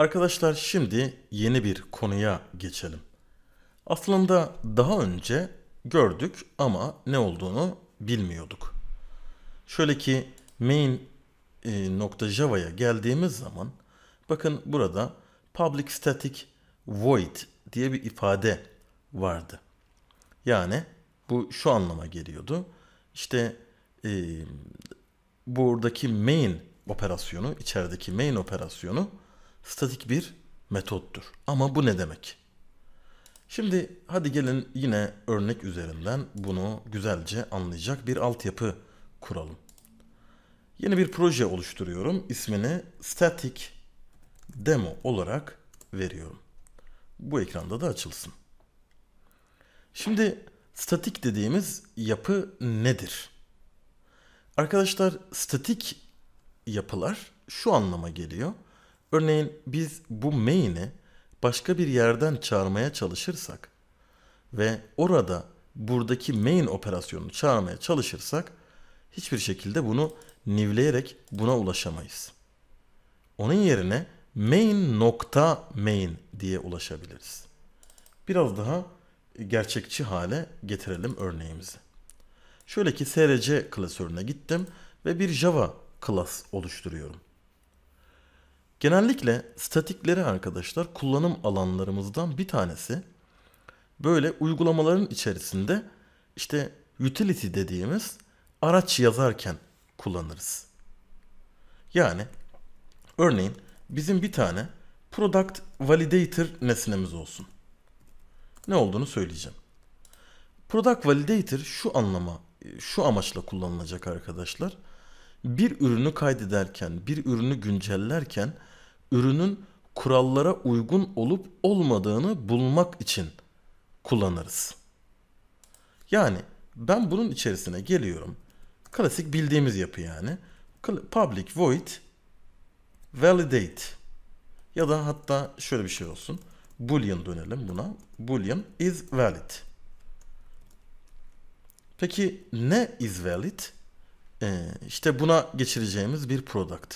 Arkadaşlar şimdi yeni bir konuya geçelim. Aslında daha önce gördük ama ne olduğunu bilmiyorduk. Şöyle ki main.java'ya e, geldiğimiz zaman bakın burada public static void diye bir ifade vardı. Yani bu şu anlama geliyordu. İşte e, buradaki main operasyonu, içerideki main operasyonu statik bir metottur. Ama bu ne demek? Şimdi hadi gelin yine örnek üzerinden bunu güzelce anlayacak bir altyapı kuralım. Yeni bir proje oluşturuyorum. İsmini static demo olarak veriyorum. Bu ekranda da açılsın. Şimdi statik dediğimiz yapı nedir? Arkadaşlar statik yapılar şu anlama geliyor. Örneğin biz bu main'i başka bir yerden çağırmaya çalışırsak ve orada buradaki main operasyonunu çağırmaya çalışırsak hiçbir şekilde bunu nivleyerek buna ulaşamayız. Onun yerine main nokta main diye ulaşabiliriz. Biraz daha gerçekçi hale getirelim örneğimizi. Şöyle ki src klasörüne gittim ve bir java class oluşturuyorum. Genellikle statikleri arkadaşlar kullanım alanlarımızdan bir tanesi böyle uygulamaların içerisinde işte utility dediğimiz araç yazarken kullanırız. Yani örneğin bizim bir tane product validator nesnemiz olsun. Ne olduğunu söyleyeceğim. Product validator şu anlama, şu amaçla kullanılacak arkadaşlar. Bir ürünü kaydederken, bir ürünü güncellerken ürünün kurallara uygun olup olmadığını bulmak için kullanırız. Yani ben bunun içerisine geliyorum. Klasik bildiğimiz yapı yani. Public void validate ya da hatta şöyle bir şey olsun. Boolean dönelim buna. Boolean is valid. Peki ne is valid? Ee, işte buna geçireceğimiz bir product.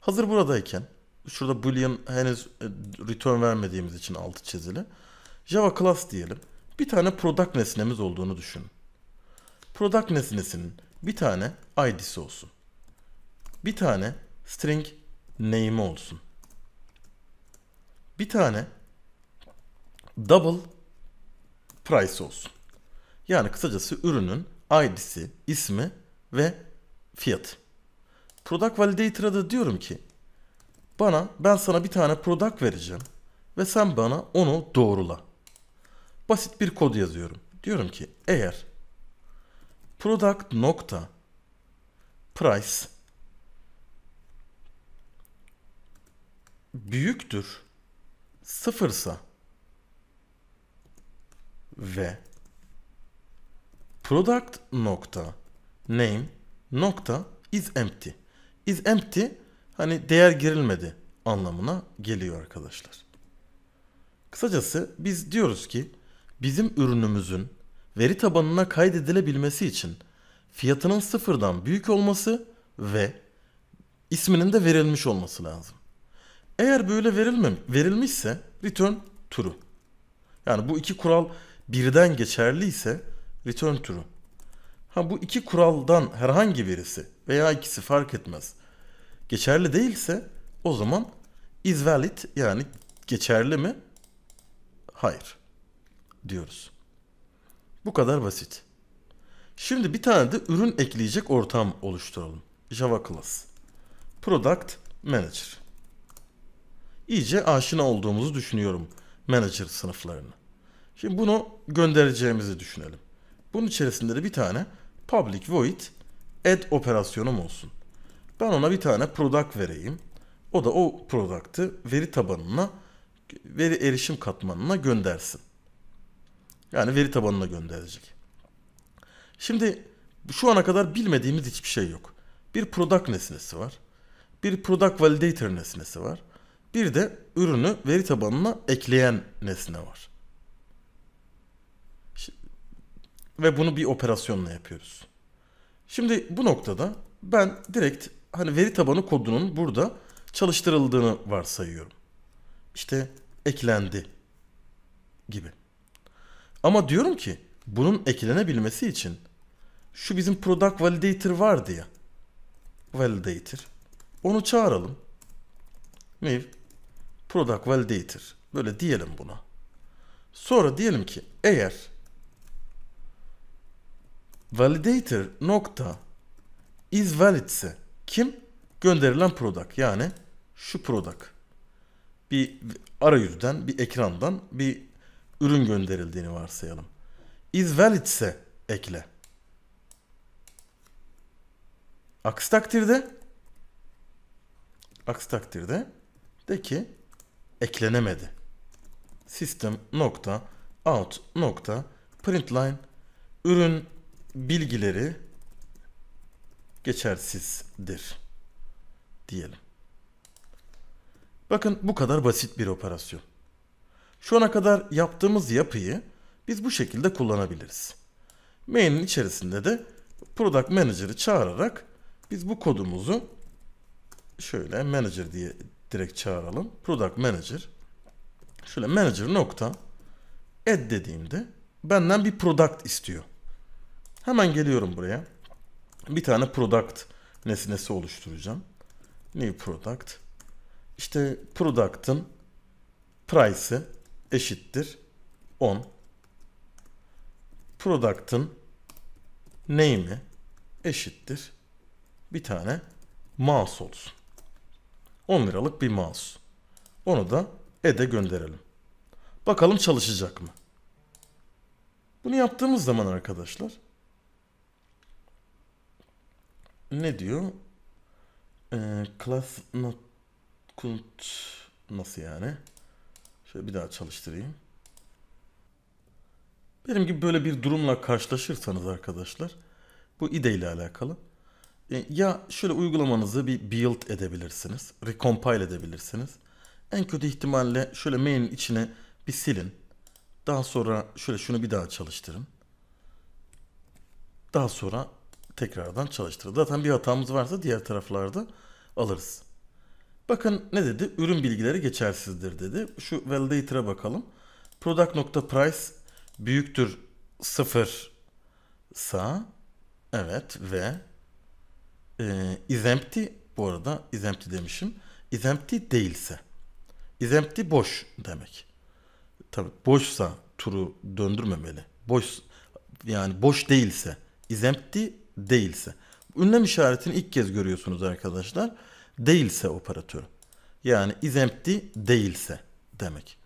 Hazır buradayken Şurada boolean henüz e, return vermediğimiz için altı çizili. Java class diyelim. Bir tane product nesnemiz olduğunu düşünün. Product nesnesinin bir tane id'si olsun. Bir tane string name olsun. Bir tane double price olsun. Yani kısacası ürünün id'si, ismi ve fiyatı. Product Validator'a da diyorum ki bana ben sana bir tane product vereceğim ve sen bana onu doğrula. Basit bir kod yazıyorum. Diyorum ki eğer product nokta price büyüktür sıfırsa ve product nokta name nokta is empty is empty hani değer girilmedi anlamına geliyor arkadaşlar. Kısacası biz diyoruz ki bizim ürünümüzün veri tabanına kaydedilebilmesi için fiyatının sıfırdan büyük olması ve isminin de verilmiş olması lazım. Eğer böyle verilmem verilmişse return true. Yani bu iki kural birden geçerli ise return true. Ha bu iki kuraldan herhangi birisi veya ikisi fark etmez geçerli değilse o zaman is valid yani geçerli mi? Hayır diyoruz. Bu kadar basit. Şimdi bir tane de ürün ekleyecek ortam oluşturalım. Java class. Product Manager. İyice aşina olduğumuzu düşünüyorum manager sınıflarını. Şimdi bunu göndereceğimizi düşünelim. Bunun içerisinde de bir tane public void add operasyonum olsun. Ben ona bir tane product vereyim. O da o product'ı veri tabanına, veri erişim katmanına göndersin. Yani veri tabanına gönderecek. Şimdi şu ana kadar bilmediğimiz hiçbir şey yok. Bir product nesnesi var. Bir product validator nesnesi var. Bir de ürünü veri tabanına ekleyen nesne var. Ve bunu bir operasyonla yapıyoruz. Şimdi bu noktada ben direkt hani veri tabanı kodunun burada çalıştırıldığını varsayıyorum. İşte eklendi gibi. Ama diyorum ki bunun eklenebilmesi için şu bizim product validator vardı ya. Validator. Onu çağıralım. Mail product validator. Böyle diyelim buna. Sonra diyelim ki eğer validator nokta is valid ise kim? Gönderilen product yani şu product. Bir arayüzden, bir ekrandan bir ürün gönderildiğini varsayalım. Is valid ise ekle. Aksi takdirde aksi takdirde de ki eklenemedi. System nokta out nokta println ürün bilgileri geçersizdir diyelim. Bakın bu kadar basit bir operasyon. Şu ana kadar yaptığımız yapıyı biz bu şekilde kullanabiliriz. Main'in içerisinde de Product Manager'ı çağırarak biz bu kodumuzu şöyle Manager diye direkt çağıralım. Product Manager şöyle Manager nokta add dediğimde benden bir product istiyor. Hemen geliyorum buraya bir tane product nesnesi oluşturacağım. New product. İşte product'ın price'ı eşittir 10. Product'ın name'i eşittir bir tane mouse olsun. 10 liralık bir mouse. Onu da ede gönderelim. Bakalım çalışacak mı? Bunu yaptığımız zaman arkadaşlar ne diyor? Ee, class not count nasıl yani? Şöyle bir daha çalıştırayım. Benim gibi böyle bir durumla karşılaşırsanız arkadaşlar bu IDE ile alakalı e, ya şöyle uygulamanızı bir build edebilirsiniz. Recompile edebilirsiniz. En kötü ihtimalle şöyle main'in içine bir silin. Daha sonra şöyle şunu bir daha çalıştırın. Daha sonra tekrardan çalıştırır. Zaten bir hatamız varsa diğer taraflarda alırız. Bakın ne dedi? Ürün bilgileri geçersizdir dedi. Şu validator'a bakalım. Product.price büyüktür 0 sa evet ve e, is empty bu arada is empty demişim. Is empty değilse. Is empty boş demek. Tabi boşsa turu döndürmemeli. Boş yani boş değilse is empty değilse. Ünlem işaretini ilk kez görüyorsunuz arkadaşlar. Değilse operatörü. Yani is empty değilse demek.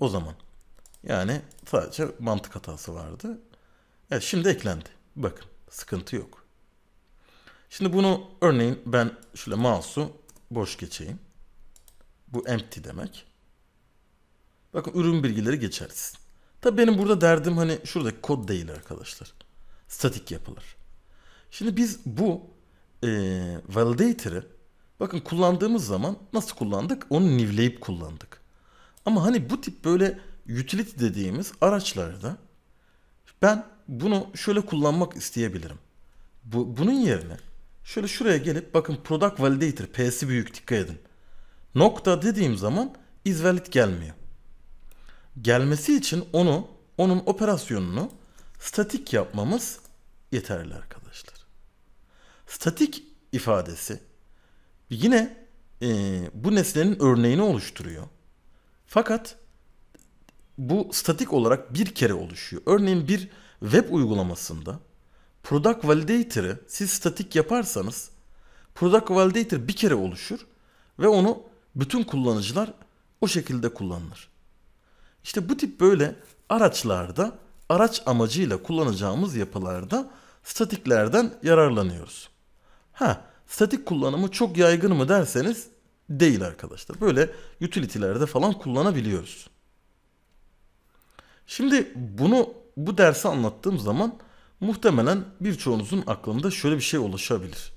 O zaman yani sadece mantık hatası vardı. Evet, şimdi eklendi. Bakın sıkıntı yok. Şimdi bunu örneğin ben şöyle mouse'u boş geçeyim. Bu empty demek. Bakın ürün bilgileri geçersiz. Tabii benim burada derdim hani şuradaki kod değil arkadaşlar. Statik yapılır. Şimdi biz bu e, validator'ı bakın kullandığımız zaman nasıl kullandık? Onu nivleyip kullandık. Ama hani bu tip böyle utility dediğimiz araçlarda ben bunu şöyle kullanmak isteyebilirim. Bu, bunun yerine şöyle şuraya gelip bakın product validator p'si büyük dikkat edin. Nokta dediğim zaman is valid gelmiyor. Gelmesi için onu onun operasyonunu statik yapmamız yeterli arkadaşlar statik ifadesi yine e, bu nesnenin örneğini oluşturuyor. Fakat bu statik olarak bir kere oluşuyor. Örneğin bir web uygulamasında product validator'ı siz statik yaparsanız product validator bir kere oluşur ve onu bütün kullanıcılar o şekilde kullanılır. İşte bu tip böyle araçlarda araç amacıyla kullanacağımız yapılarda statiklerden yararlanıyoruz. Ha statik kullanımı çok yaygın mı derseniz değil arkadaşlar. Böyle utility'lerde falan kullanabiliyoruz. Şimdi bunu bu dersi anlattığım zaman muhtemelen birçoğunuzun aklında şöyle bir şey ulaşabilir.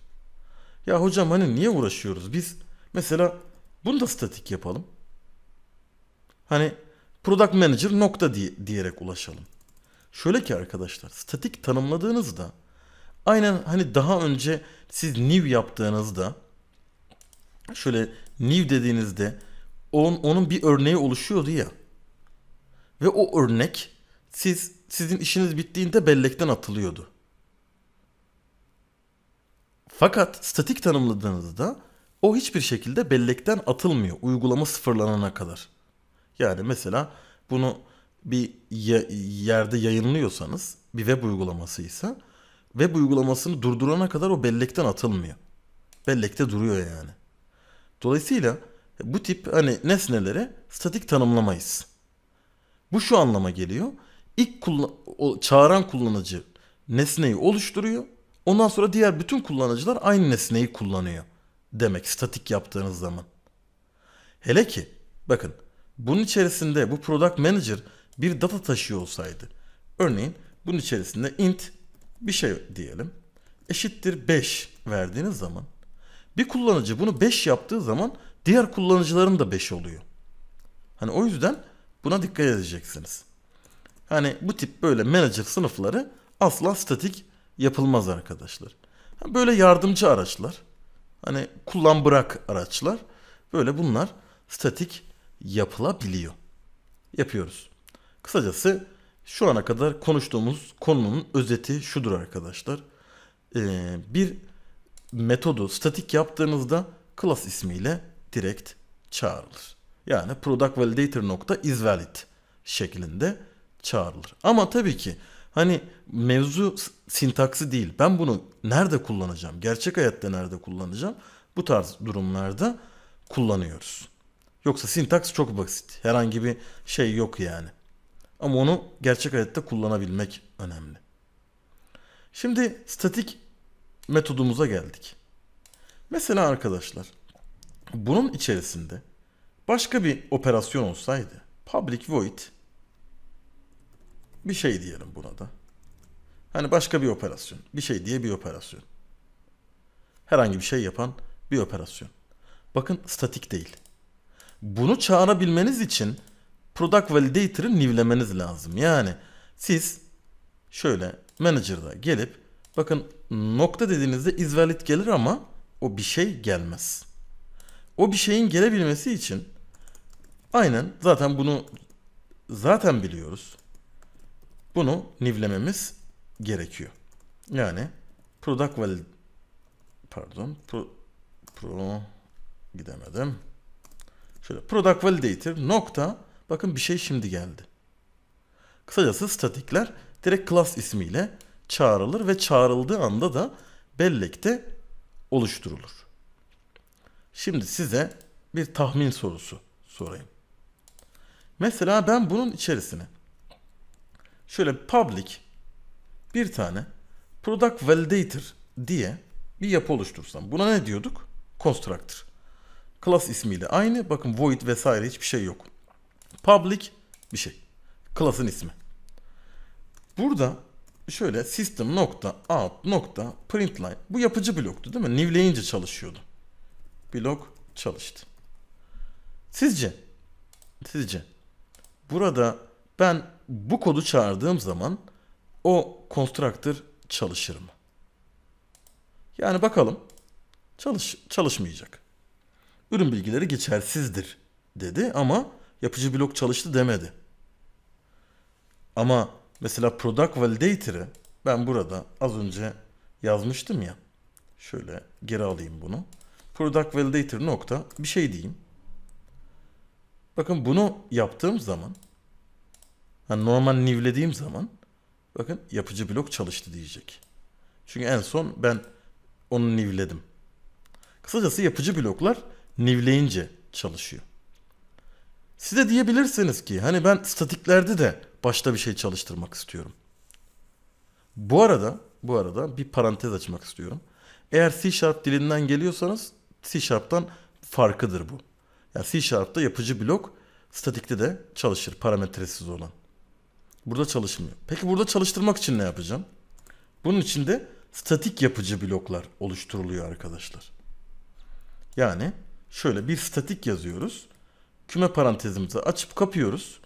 Ya hocam hani niye uğraşıyoruz? Biz mesela bunu da statik yapalım. Hani product manager nokta diye, diyerek ulaşalım. Şöyle ki arkadaşlar statik tanımladığınızda Aynen hani daha önce siz new yaptığınızda şöyle new dediğinizde on, onun bir örneği oluşuyordu ya. Ve o örnek siz sizin işiniz bittiğinde bellekten atılıyordu. Fakat statik tanımladığınızda o hiçbir şekilde bellekten atılmıyor uygulama sıfırlanana kadar. Yani mesela bunu bir yerde yayınlıyorsanız bir web uygulaması ise web uygulamasını durdurana kadar o bellekten atılmıyor. Bellekte duruyor yani. Dolayısıyla bu tip hani nesnelere statik tanımlamayız. Bu şu anlama geliyor. İlk kullan o, çağıran kullanıcı nesneyi oluşturuyor. Ondan sonra diğer bütün kullanıcılar aynı nesneyi kullanıyor. Demek statik yaptığınız zaman. Hele ki bakın bunun içerisinde bu product manager bir data taşıyor olsaydı. Örneğin bunun içerisinde int bir şey diyelim eşittir 5 verdiğiniz zaman bir kullanıcı bunu 5 yaptığı zaman diğer kullanıcıların da 5 oluyor. Hani o yüzden buna dikkat edeceksiniz. Hani bu tip böyle manager sınıfları asla statik yapılmaz arkadaşlar. Böyle yardımcı araçlar hani kullan bırak araçlar böyle bunlar statik yapılabiliyor. Yapıyoruz. Kısacası şu ana kadar konuştuğumuz konunun özeti şudur arkadaşlar. Ee, bir metodu statik yaptığınızda class ismiyle direkt çağrılır. Yani product nokta is şeklinde çağrılır. Ama tabii ki hani mevzu sintaksi değil. Ben bunu nerede kullanacağım? Gerçek hayatta nerede kullanacağım? Bu tarz durumlarda kullanıyoruz. Yoksa sintaks çok basit. Herhangi bir şey yok yani. Ama onu gerçek hayatta kullanabilmek önemli. Şimdi statik metodumuza geldik. Mesela arkadaşlar bunun içerisinde başka bir operasyon olsaydı public void bir şey diyelim buna da. Hani başka bir operasyon. Bir şey diye bir operasyon. Herhangi bir şey yapan bir operasyon. Bakın statik değil. Bunu çağırabilmeniz için product validator'ı nivlemeniz lazım. Yani siz şöyle manager'da gelip bakın nokta dediğinizde is valid gelir ama o bir şey gelmez. O bir şeyin gelebilmesi için aynen zaten bunu zaten biliyoruz. Bunu nivlememiz gerekiyor. Yani product valid pardon pro, pro gidemedim. Şöyle product validator nokta Bakın bir şey şimdi geldi. Kısacası statikler direkt class ismiyle çağrılır ve çağrıldığı anda da bellekte oluşturulur. Şimdi size bir tahmin sorusu sorayım. Mesela ben bunun içerisine şöyle public bir tane product validator diye bir yapı oluştursam. Buna ne diyorduk? Constructor. Class ismiyle aynı. Bakın void vesaire hiçbir şey yok public bir şey. Class'ın ismi. Burada şöyle system nokta out nokta println bu yapıcı bloktu değil mi? Nivleyince çalışıyordu. Blok çalıştı. Sizce sizce burada ben bu kodu çağırdığım zaman o constructor çalışır mı? Yani bakalım çalış çalışmayacak. Ürün bilgileri geçersizdir dedi ama yapıcı blok çalıştı demedi. Ama mesela product validator'ı ben burada az önce yazmıştım ya. Şöyle geri alayım bunu. Product validator nokta bir şey diyeyim. Bakın bunu yaptığım zaman yani normal nivlediğim zaman bakın yapıcı blok çalıştı diyecek. Çünkü en son ben onu nivledim. Kısacası yapıcı bloklar nivleyince çalışıyor. Size de diyebilirsiniz ki hani ben statiklerde de başta bir şey çalıştırmak istiyorum. Bu arada bu arada bir parantez açmak istiyorum. Eğer C Sharp dilinden geliyorsanız C Sharp'tan farkıdır bu. Yani C Sharp'ta yapıcı blok statikte de çalışır parametresiz olan. Burada çalışmıyor. Peki burada çalıştırmak için ne yapacağım? Bunun için de statik yapıcı bloklar oluşturuluyor arkadaşlar. Yani şöyle bir statik yazıyoruz küme parantezimizi açıp kapıyoruz.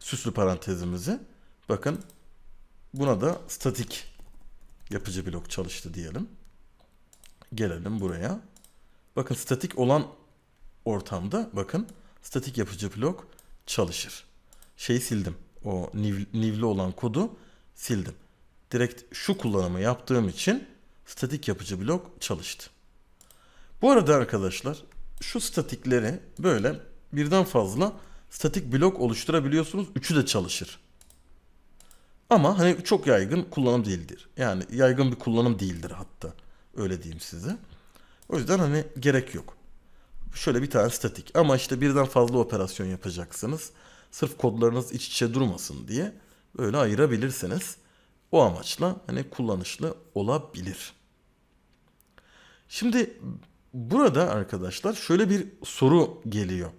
Süslü parantezimizi. Bakın buna da statik yapıcı blok çalıştı diyelim. Gelelim buraya. Bakın statik olan ortamda bakın statik yapıcı blok çalışır. Şeyi sildim. O nivli olan kodu sildim. Direkt şu kullanımı yaptığım için statik yapıcı blok çalıştı. Bu arada arkadaşlar şu statikleri böyle birden fazla statik blok oluşturabiliyorsunuz. Üçü de çalışır. Ama hani çok yaygın kullanım değildir. Yani yaygın bir kullanım değildir hatta. Öyle diyeyim size. O yüzden hani gerek yok. Şöyle bir tane statik ama işte birden fazla operasyon yapacaksınız. Sırf kodlarınız iç içe durmasın diye böyle ayırabilirsiniz. O amaçla hani kullanışlı olabilir. Şimdi burada arkadaşlar şöyle bir soru geliyor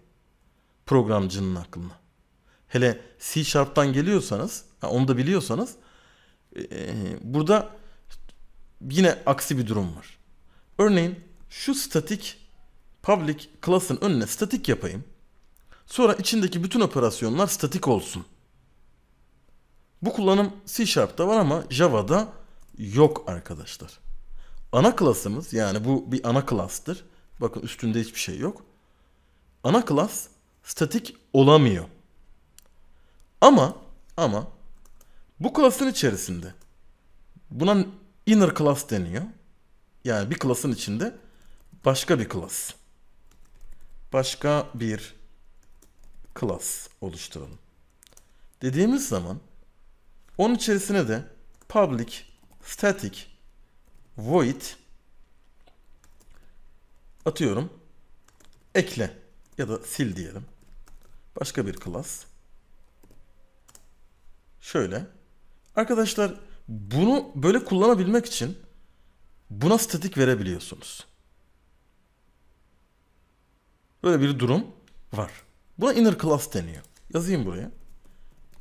programcının aklına. Hele C Sharp'tan geliyorsanız, onu da biliyorsanız e, e, burada yine aksi bir durum var. Örneğin şu statik public class'ın önüne statik yapayım. Sonra içindeki bütün operasyonlar statik olsun. Bu kullanım C Sharp'ta var ama Java'da yok arkadaşlar. Ana klasımız yani bu bir ana klastır. Bakın üstünde hiçbir şey yok. Ana klas statik olamıyor. Ama ama bu klasın içerisinde buna inner class deniyor. Yani bir klasın içinde başka bir klas, Başka bir klas oluşturalım. Dediğimiz zaman onun içerisine de public static void atıyorum ekle ya da sil diyelim. Başka bir class. Şöyle. Arkadaşlar bunu böyle kullanabilmek için buna statik verebiliyorsunuz. Böyle bir durum var. Buna inner class deniyor. Yazayım buraya.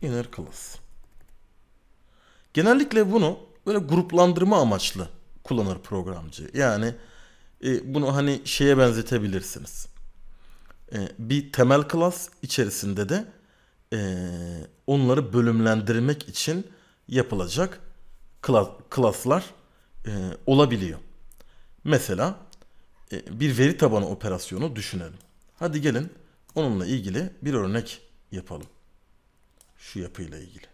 Inner class. Genellikle bunu böyle gruplandırma amaçlı kullanır programcı. Yani e, bunu hani şeye benzetebilirsiniz. Ee, bir temel klas içerisinde de ee, onları bölümlendirmek için yapılacak klas, klaslar ee, olabiliyor. Mesela bir veri tabanı operasyonu düşünelim. Hadi gelin onunla ilgili bir örnek yapalım. Şu yapıyla ilgili.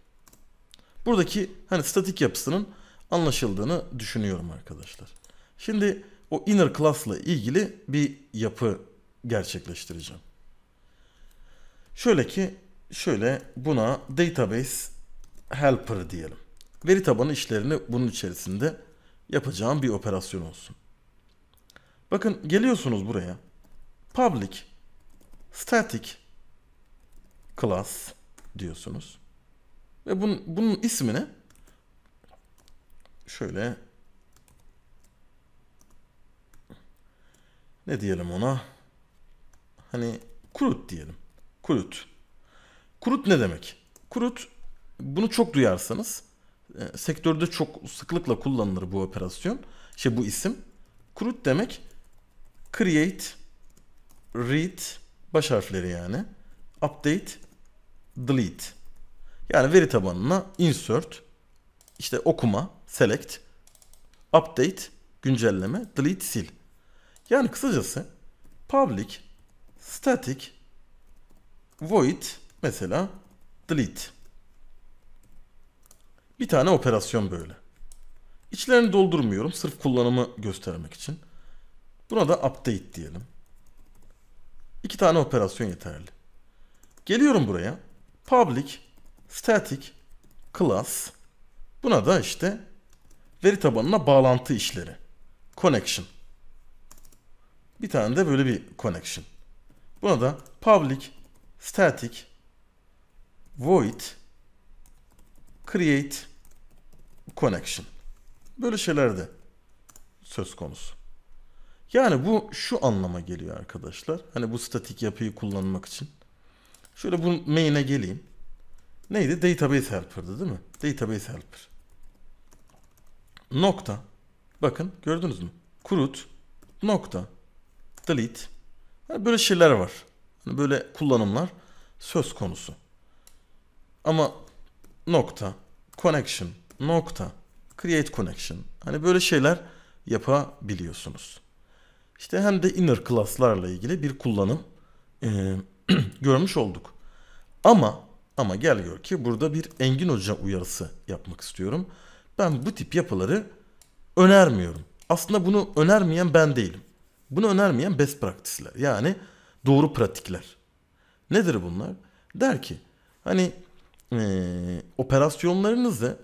Buradaki hani statik yapısının anlaşıldığını düşünüyorum arkadaşlar. Şimdi o inner class ile ilgili bir yapı gerçekleştireceğim. Şöyle ki şöyle buna database helper diyelim. Veri tabanı işlerini bunun içerisinde yapacağım bir operasyon olsun. Bakın geliyorsunuz buraya. Public static class diyorsunuz. Ve bunun, bunun ismini şöyle ne diyelim ona? Hani kurut diyelim. Kurut. Kurut ne demek? Kurut bunu çok duyarsanız e, sektörde çok sıklıkla kullanılır bu operasyon. Şey bu isim. Kurut demek create, read, baş harfleri yani. Update, delete. Yani veri tabanına insert, işte okuma, select, update, güncelleme, delete, sil. Yani kısacası public static void mesela delete. Bir tane operasyon böyle. İçlerini doldurmuyorum sırf kullanımı göstermek için. Buna da update diyelim. İki tane operasyon yeterli. Geliyorum buraya. Public static class buna da işte veri tabanına bağlantı işleri. Connection. Bir tane de böyle bir connection. Buna da public static void create connection. Böyle şeyler de söz konusu. Yani bu şu anlama geliyor arkadaşlar. Hani bu statik yapıyı kullanmak için. Şöyle bu main'e geleyim. Neydi? Database helper'dı değil mi? Database helper. Nokta. Bakın gördünüz mü? Kurut. Nokta. Delete böyle şeyler var. Hani böyle kullanımlar söz konusu. Ama nokta, connection, nokta, create connection. Hani böyle şeyler yapabiliyorsunuz. İşte hem de inner class'larla ilgili bir kullanım e, görmüş olduk. Ama ama gel gör ki burada bir Engin Hoca uyarısı yapmak istiyorum. Ben bu tip yapıları önermiyorum. Aslında bunu önermeyen ben değilim. Bunu önermeyen best practice'ler yani doğru pratikler. Nedir bunlar? Der ki hani e, operasyonlarınızı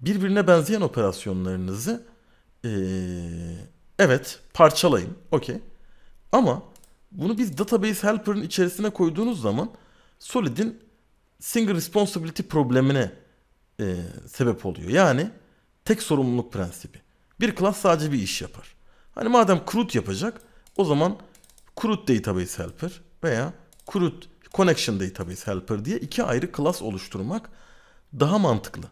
birbirine benzeyen operasyonlarınızı e, evet parçalayın okey ama bunu biz database helper'ın içerisine koyduğunuz zaman Solid'in single responsibility problemine e, sebep oluyor. Yani tek sorumluluk prensibi. Bir class sadece bir iş yapar. Hani madem CRUD yapacak o zaman CRUD Database Helper veya CRUD Connection Database Helper diye iki ayrı class oluşturmak daha mantıklı.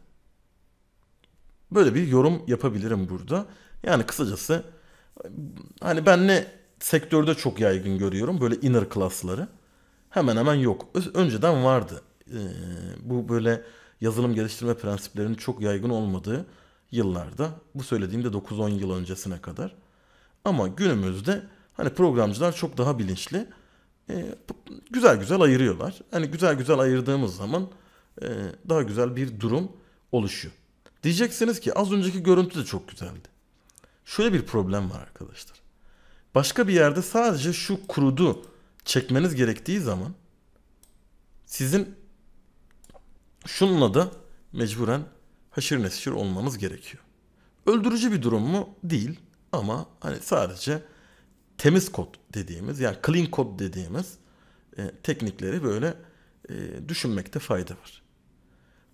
Böyle bir yorum yapabilirim burada. Yani kısacası hani ben ne sektörde çok yaygın görüyorum böyle inner class'ları. Hemen hemen yok. Önceden vardı. Ee, bu böyle yazılım geliştirme prensiplerinin çok yaygın olmadığı yıllarda. Bu söylediğimde 9-10 yıl öncesine kadar. Ama günümüzde hani programcılar çok daha bilinçli. E, güzel güzel ayırıyorlar. Hani güzel güzel ayırdığımız zaman e, daha güzel bir durum oluşuyor. Diyeceksiniz ki az önceki görüntü de çok güzeldi. Şöyle bir problem var arkadaşlar. Başka bir yerde sadece şu kurudu çekmeniz gerektiği zaman sizin şununla da mecburen haşır neşir olmanız gerekiyor. Öldürücü bir durum mu? Değil. Ama hani sadece temiz kod dediğimiz yani clean kod dediğimiz e, teknikleri böyle e, düşünmekte fayda var.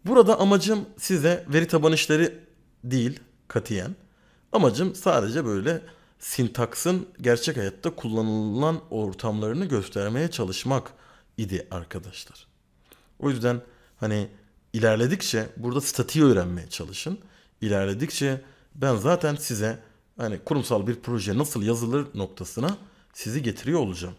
Burada amacım size veri taban işleri değil katiyen. Amacım sadece böyle sintaksın gerçek hayatta kullanılan ortamlarını göstermeye çalışmak idi arkadaşlar. O yüzden hani ilerledikçe burada statiği öğrenmeye çalışın. İlerledikçe ben zaten size hani kurumsal bir proje nasıl yazılır noktasına sizi getiriyor olacağım.